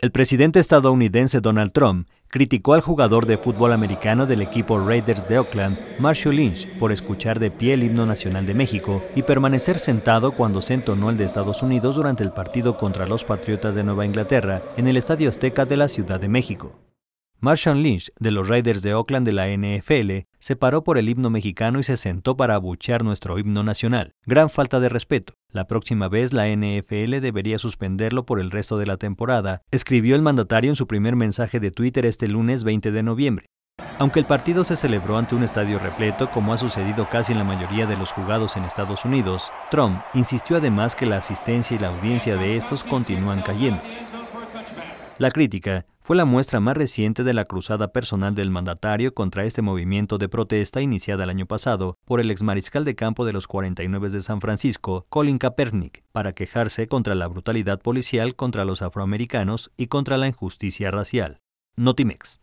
El presidente estadounidense Donald Trump criticó al jugador de fútbol americano del equipo Raiders de Oakland, Marshall Lynch, por escuchar de pie el himno nacional de México y permanecer sentado cuando se entonó el de Estados Unidos durante el partido contra los Patriotas de Nueva Inglaterra en el Estadio Azteca de la Ciudad de México. Marshawn Lynch, de los Raiders de Oakland de la NFL, se paró por el himno mexicano y se sentó para abuchear nuestro himno nacional. Gran falta de respeto. La próxima vez la NFL debería suspenderlo por el resto de la temporada, escribió el mandatario en su primer mensaje de Twitter este lunes 20 de noviembre. Aunque el partido se celebró ante un estadio repleto, como ha sucedido casi en la mayoría de los jugados en Estados Unidos, Trump insistió además que la asistencia y la audiencia de estos continúan cayendo. La crítica fue la muestra más reciente de la cruzada personal del mandatario contra este movimiento de protesta iniciada el año pasado por el exmariscal de campo de los 49 de San Francisco, Colin Kaepernick, para quejarse contra la brutalidad policial contra los afroamericanos y contra la injusticia racial. Notimex.